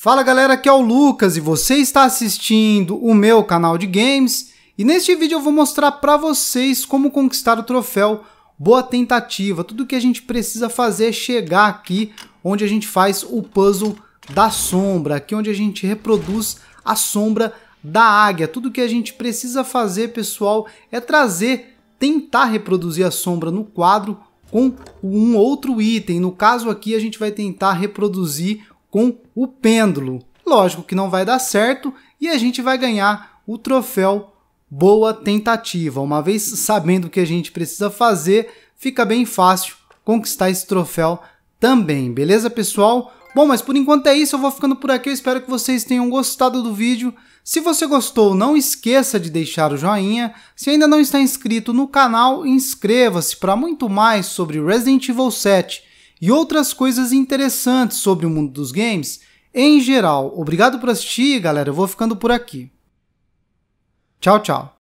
Fala galera, aqui é o Lucas e você está assistindo o meu canal de games e neste vídeo eu vou mostrar para vocês como conquistar o troféu Boa Tentativa, tudo que a gente precisa fazer é chegar aqui onde a gente faz o puzzle da sombra, aqui onde a gente reproduz a sombra da águia, tudo que a gente precisa fazer pessoal é trazer, tentar reproduzir a sombra no quadro com um outro item, no caso aqui a gente vai tentar reproduzir com o pêndulo. Lógico que não vai dar certo e a gente vai ganhar o troféu Boa Tentativa. Uma vez sabendo o que a gente precisa fazer, fica bem fácil conquistar esse troféu também, beleza pessoal? Bom, mas por enquanto é isso, eu vou ficando por aqui, eu espero que vocês tenham gostado do vídeo. Se você gostou, não esqueça de deixar o joinha. Se ainda não está inscrito no canal, inscreva-se para muito mais sobre Resident Evil 7 e outras coisas interessantes sobre o mundo dos games em geral. Obrigado por assistir, galera. Eu vou ficando por aqui. Tchau, tchau.